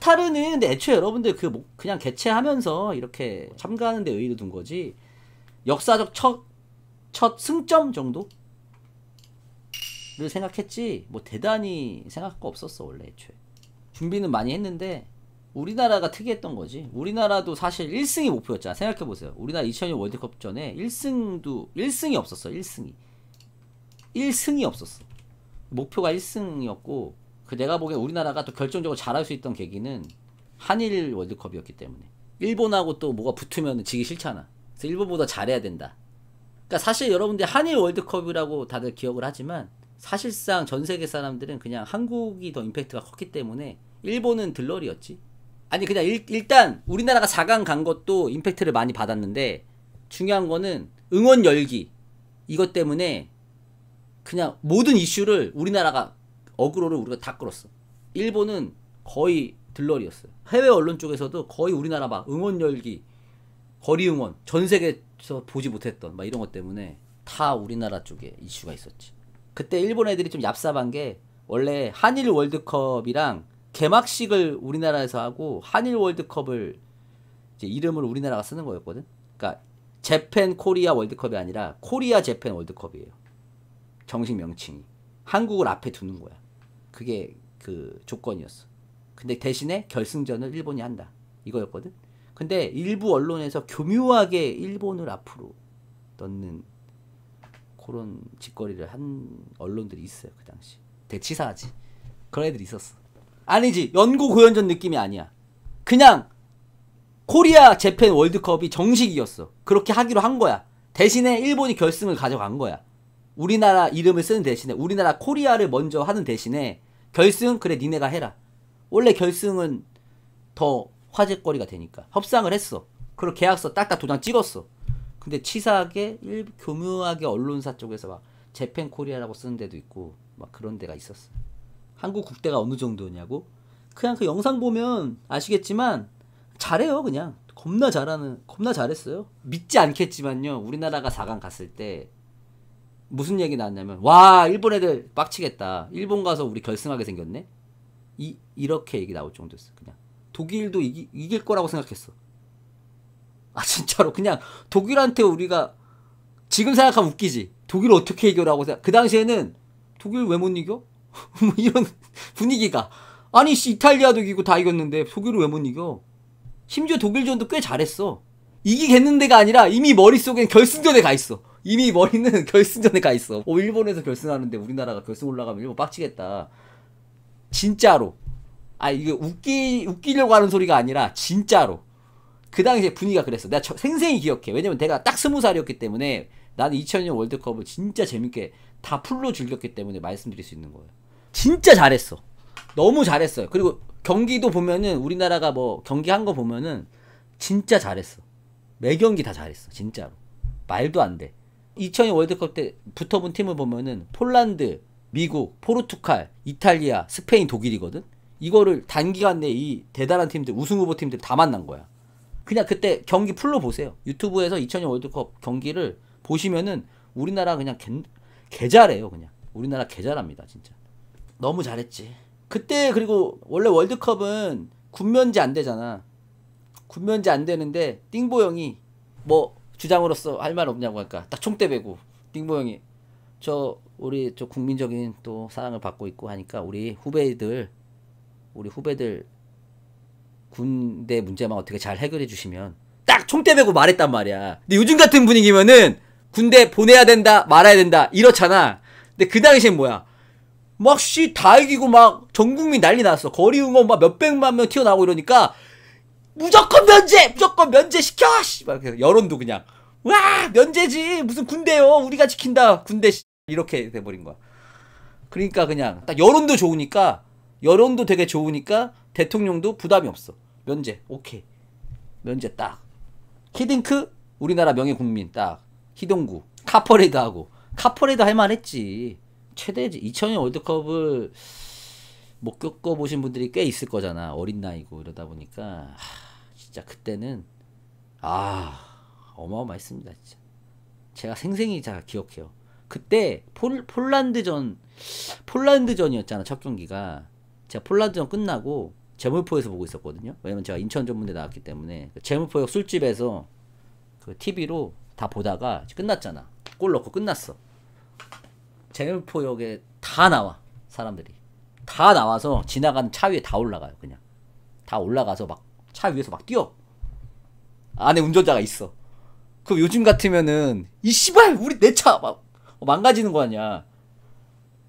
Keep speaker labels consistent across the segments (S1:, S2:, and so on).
S1: 카타르는 애초에 여러분들 그 그냥 개최하면서 이렇게 참가하는 데 의의를 둔 거지 역사적 첫, 첫 승점 정도를 생각했지 뭐 대단히 생각할 거 없었어 원래 애초에 준비는 많이 했는데 우리나라가 특이했던 거지 우리나라도 사실 1승이 목표였잖아 생각해보세요 우리나라 2002 월드컵 전에 1승도 1승이 없었어 1승이 1승이 없었어 목표가 1승이었고 그 내가 보기엔 우리나라가 또 결정적으로 잘할 수 있던 계기는 한일 월드컵이었기 때문에 일본하고 또 뭐가 붙으면 지기 싫잖아. 그래서 일본보다 잘해야 된다. 그러니까 사실 여러분들 한일 월드컵이라고 다들 기억을 하지만 사실상 전 세계 사람들은 그냥 한국이 더 임팩트가 컸기 때문에 일본은 들러리였지. 아니 그냥 일, 단 우리나라가 4강 간 것도 임팩트를 많이 받았는데 중요한 거는 응원 열기 이것 때문에 그냥 모든 이슈를 우리나라가 어그로를 우리가 다 끌었어. 일본은 거의 들러리였어요. 해외 언론 쪽에서도 거의 우리나라 막 응원 열기, 거리 응원, 전 세계에서 보지 못했던 막 이런 것 때문에 다 우리나라 쪽에 이슈가 있었지. 그때 일본 애들이 좀 얍삽한 게 원래 한일 월드컵이랑 개막식을 우리나라에서 하고 한일 월드컵을 이제 이름을 우리나라가 쓰는 거였거든. 그러니까 재팬 코리아 월드컵이 아니라 코리아 재팬 월드컵이에요. 정식 명칭이. 한국을 앞에 두는 거야. 그게 그 조건이었어. 근데 대신에 결승전을 일본이 한다. 이거였거든. 근데 일부 언론에서 교묘하게 일본을 앞으로 넣는 그런 짓거리를 한 언론들이 있어요. 그 당시. 대치사하지. 그런 애들이 있었어. 아니지. 연구 고연전 느낌이 아니야. 그냥 코리아 재팬 월드컵이 정식이었어. 그렇게 하기로 한 거야. 대신에 일본이 결승을 가져간 거야. 우리나라 이름을 쓰는 대신에 우리나라 코리아를 먼저 하는 대신에 결승 그래 니네가 해라. 원래 결승은 더 화제거리가 되니까 협상을 했어. 그리고 계약서 딱딱 도장 찍었어. 근데 치사하게 일, 교묘하게 언론사 쪽에서 막 재팬 코리아라고 쓰는 데도 있고 막 그런 데가 있었어. 한국 국대가 어느 정도냐고? 그냥 그 영상 보면 아시겠지만 잘해요 그냥 겁나 잘하는 겁나 잘했어요. 믿지 않겠지만요 우리나라가 4강 갔을 때 무슨 얘기 나왔냐면 와 일본 애들 빡치겠다. 일본 가서 우리 결승하게 생겼네. 이 이렇게 얘기 나올 정도였어. 그냥 독일도 이기, 이길 거라고 생각했어. 아 진짜로 그냥 독일한테 우리가 지금 생각하면 웃기지. 독일 어떻게 이겨라고 생각. 그 당시에는 독일 왜 못 이겨? 뭐 이런 분위기가 아니 씨 이탈리아도 이기고 다 이겼는데 독일을 왜 못 이겨? 심지어 독일전도 꽤 잘했어. 이기겠는데가 아니라 이미 머릿속엔 결승전에 가 있어. 이미 머리는 결승전에 가 있어. 어, 일본에서 결승하는데 우리나라가 결승 올라가면 일본 빡치겠다. 진짜로. 아, 이게 웃기, 웃기려고 하는 소리가 아니라, 진짜로. 그 당시에 분위기가 그랬어. 내가 저, 생생히 기억해. 왜냐면 내가 딱 스무 살이었기 때문에 나는 2000년 월드컵을 진짜 재밌게 다 풀로 즐겼기 때문에 말씀드릴 수 있는 거예요. 진짜 잘했어. 너무 잘했어요. 그리고 경기도 보면은 우리나라가 뭐 경기 한 거 보면은 진짜 잘했어. 매 경기 다 잘했어. 진짜로. 말도 안 돼. 2002 월드컵 때 붙어본 팀을 보면은 폴란드, 미국, 포르투갈, 이탈리아, 스페인, 독일이거든. 이거를 단기간 내에 이 대단한 팀들 우승 후보 팀들 다 만난 거야. 그냥 그때 경기 풀로 보세요. 유튜브에서 2002 월드컵 경기를 보시면은 우리나라 그냥 개, 개잘해요, 그냥. 우리나라 개잘합니다, 진짜. 너무 잘했지. 그때 그리고 원래 월드컵은 군면제 안 되잖아. 군면제 안 되는데 띵보 형이 뭐 주장으로서 할 말 없냐고 하니까 딱 총대 베고 띵보 형이 저 우리 저 국민적인 또 사랑을 받고 있고 하니까 우리 후배들 우리 후배들 군대 문제만 어떻게 잘 해결해 주시면 딱 총대 베고 말했단 말이야. 근데 요즘 같은 분위기면은 군대 보내야 된다 말아야 된다 이렇잖아. 근데 그 당시엔 뭐야? 막 씨 다 이기고 막 전국민 난리 났어. 거리 응원 막 몇백만 명 튀어나오고 이러니까 무조건 면제! 무조건 면제시켜! 씨발. 여론도 그냥, 와! 면제지! 무슨 군대요! 우리가 지킨다! 군대, 씨. 이렇게 돼버린 거야. 그러니까 그냥, 딱 여론도 좋으니까, 여론도 되게 좋으니까, 대통령도 부담이 없어. 면제, 오케이. 면제 딱. 키딩크, 우리나라 명예국민 딱. 희동구. 카퍼레드 하고. 카퍼레드할 만했지. 최대지. 2000년 월드컵을, 못 뭐 겪어보신 분들이 꽤 있을 거잖아. 어린 나이고 이러다 보니까 하, 진짜 그때는 아 어마어마했습니다. 진짜. 제가 생생히 잘 기억해요. 그때 폴, 폴란드전 폴란드전이었잖아 첫 경기가 제가 폴란드전 끝나고 제물포에서 보고 있었거든요. 왜냐면 제가 인천 전문대 나왔기 때문에 제물포역 그 술집에서 그 TV로 다 보다가 끝났잖아. 골 넣고 끝났어. 제물포역에 다 나와 사람들이. 다 나와서 지나가는 차 위에 다 올라가요 그냥 다 올라가서 막 차 위에서 막 뛰어 안에 운전자가 있어 그 요즘 같으면은 이 씨발 우리 내 차막 어, 망가지는 거 아니야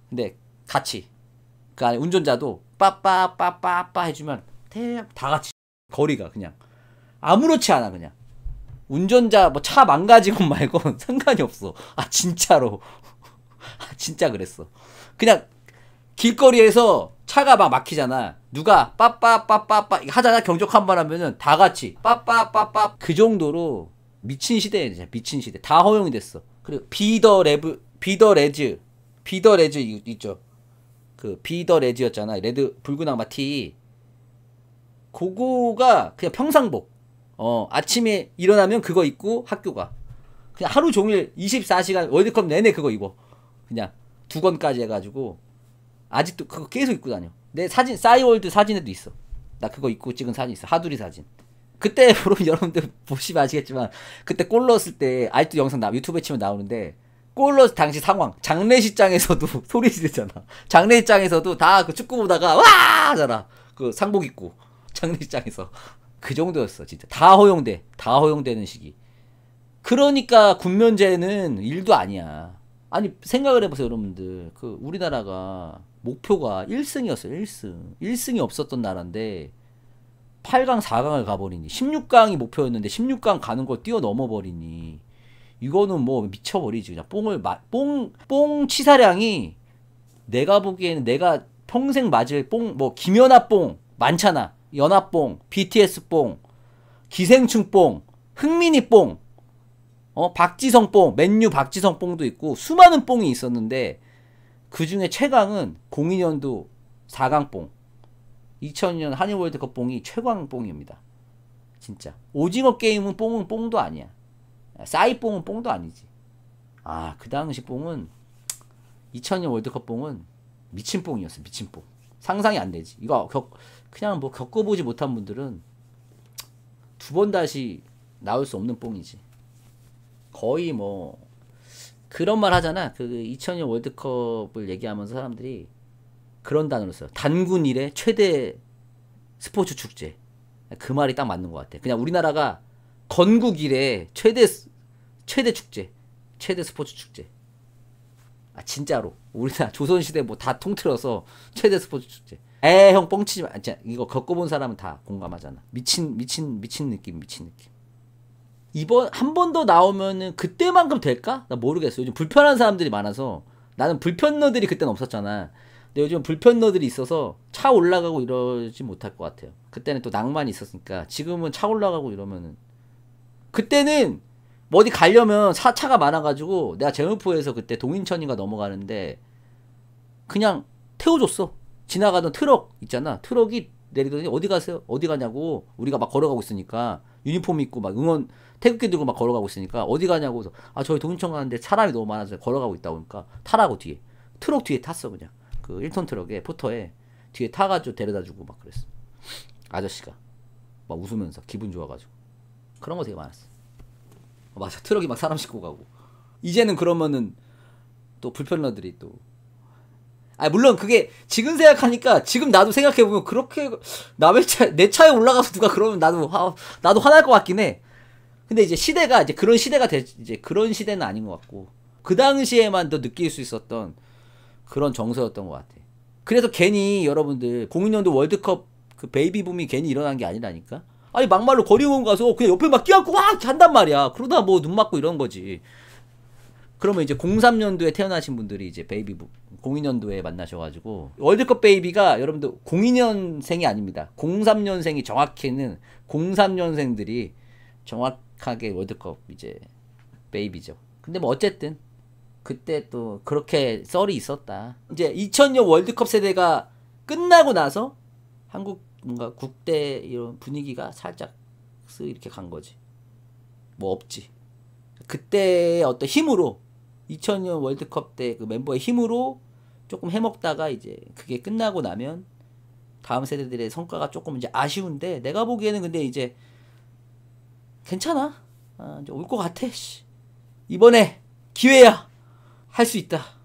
S1: 근데 같이 그 안에 운전자도 빠빠빠빠빠 해주면 다 같이 거리가 그냥 아무렇지 않아 그냥 운전자 뭐 차 망가지고 말고 상관이 없어 아 진짜로 아 진짜 그랬어 그냥 길거리에서 차가 막 막히잖아. 누가 빠빠빠빠빠 하잖아. 경적 한 번 하면은 다 같이 빠빠빠빠 그 정도로 미친 시대에 진짜 미친 시대. 다 허용이 됐어. 그리고 비더 레브 비더 레즈 비더 레즈 있죠. 그 비더 레즈였잖아. 레드 붉은 악마 티. 그거가 그냥 평상복. 어, 아침에 일어나면 그거 입고 학교가. 그냥 하루 종일 24시간 월드컵 내내 그거 입어. 그냥 두 건까지 해가지고 아직도 그거 계속 입고 다녀. 내 사진 싸이월드 사진에도 있어. 나 그거 입고 찍은 사진 있어. 하두리 사진. 그때 보면 여러분들 보시면 아시겠지만 그때 골 넣었을 때 아직도 영상 나 유튜브에 치면 나오는데 골 넣었을 당시 상황 장례식장에서도 소리 지르잖아. 장례식장에서도 다 그 축구 보다가 와 하잖아. 그 상복 입고 장례식장에서 그 정도였어 진짜 다 허용돼 다 허용되는 시기. 그러니까 군면제는 일도 아니야. 아니 생각을 해보세요 여러분들 그 우리나라가 목표가 1승이었어요 1승 1승이 없었던 나라인데 8강 4강을 가버리니 16강이 목표였는데 16강 가는 걸 뛰어넘어 버리니 이거는 뭐 미쳐버리지 그냥 뽕을 뽕 뽕 치사량이 내가 보기에는 내가 평생 맞을 뽕 뭐 김연아 뽕 많잖아 연아 뽕 BTS 뽕 기생충 뽕 흥민이 뽕 어, 박지성 뽕, 맨유 박지성 뽕도 있고 수많은 뽕이 있었는데 그 중에 최강은 02년도 4강 뽕, 2002년 한일 월드컵 뽕이 최강 뽕입니다. 진짜 오징어 게임은 뽕은 뽕도 아니야. 싸이 뽕은 뽕도 아니지. 아 그 당시 뽕은 2000년 월드컵 뽕은 미친 뽕이었어 미친 뽕. 상상이 안 되지. 이거 겪 그냥 뭐 겪어보지 못한 분들은 두 번 다시 나올 수 없는 뽕이지. 거의 뭐 그런 말 하잖아. 그 2000년 월드컵을 얘기하면서 사람들이 그런 단어를 써요. 단군 이래 최대 스포츠 축제. 그 말이 딱 맞는 것 같아. 그냥 우리나라가 건국 이래 최대 최대 축제, 최대 스포츠 축제. 아 진짜로 우리나라 조선시대 뭐 다 통틀어서 최대 스포츠 축제. 에 형 뻥치지 마. 아, 이거 겪어본 사람은 다 공감하잖아. 미친 미친 미친 느낌 미친 느낌. 이번 한 번 더 나오면은 그때만큼 될까? 나 모르겠어. 요즘 불편한 사람들이 많아서 나는 불편너들이 그때는 없었잖아. 근데 요즘 불편너들이 있어서 차 올라가고 이러지 못할 것 같아요. 그때는 또 낭만이 있었으니까 지금은 차 올라가고 이러면은 그때는 뭐 어디 가려면 사차가 많아가지고 내가 제노포에서 그때 동인천인가 넘어가는데 그냥 태워줬어. 지나가던 트럭 있잖아. 트럭이 내리더니 어디 가세요? 어디 가냐고 우리가 막 걸어가고 있으니까 유니폼 입고 막 응원 태극기 들고 막 걸어가고 있으니까 어디 가냐고 해서 아 저희 동인천 가는데 사람이 너무 많아서 걸어가고 있다 보니까 타라고 뒤에 트럭 뒤에 탔어 그냥 그 1톤 트럭에 포터에 뒤에 타가지고 데려다주고 막 그랬어 아저씨가 막 웃으면서 기분 좋아가지고 그런 거 되게 많았어 맞아 트럭이 막 사람 싣고 가고 이제는 그러면은 또 불편러들이 또 아, 물론 그게 지금 생각하니까 지금 나도 생각해보면 그렇게 남의 차, 내 차에 올라가서 누가 그러면 나도 화, 나도 화날 것 같긴 해. 근데 이제 시대가 이제 그런 시대가 되, 이제 그런 시대는 아닌 것 같고 그 당시에만 더 느낄 수 있었던 그런 정서였던 것 같아. 그래서 괜히 여러분들 0 2년도 월드컵 그 베이비붐이 괜히 일어난 게 아니라니까. 아니 막말로 거리공원 가서 그냥 옆에 막 끼얹고 막 잔단 말이야. 그러다 뭐 눈 맞고 이런 거지. 그러면 이제 03년도에 태어나신 분들이 이제 베이비 붐 02년도에 만나셔가지고 월드컵 베이비가 여러분들 02년생이 아닙니다. 03년생이 정확히는 03년생들이 정확 히 깜찍하게 월드컵 이제 베이비죠. 근데 뭐 어쨌든 그때 또 그렇게 썰이 있었다. 이제 2000년 월드컵 세대가 끝나고 나서 한국 뭔가 국대 이런 분위기가 살짝 쓱 이렇게 간 거지. 뭐 없지. 그때의 어떤 힘으로 2000년 월드컵 때 그 멤버의 힘으로 조금 해먹다가 이제 그게 끝나고 나면 다음 세대들의 성과가 조금 이제 아쉬운데 내가 보기에는 근데 이제 괜찮아. 아, 이제 올 것 같아. 이번에 기회야. 할 수 있다.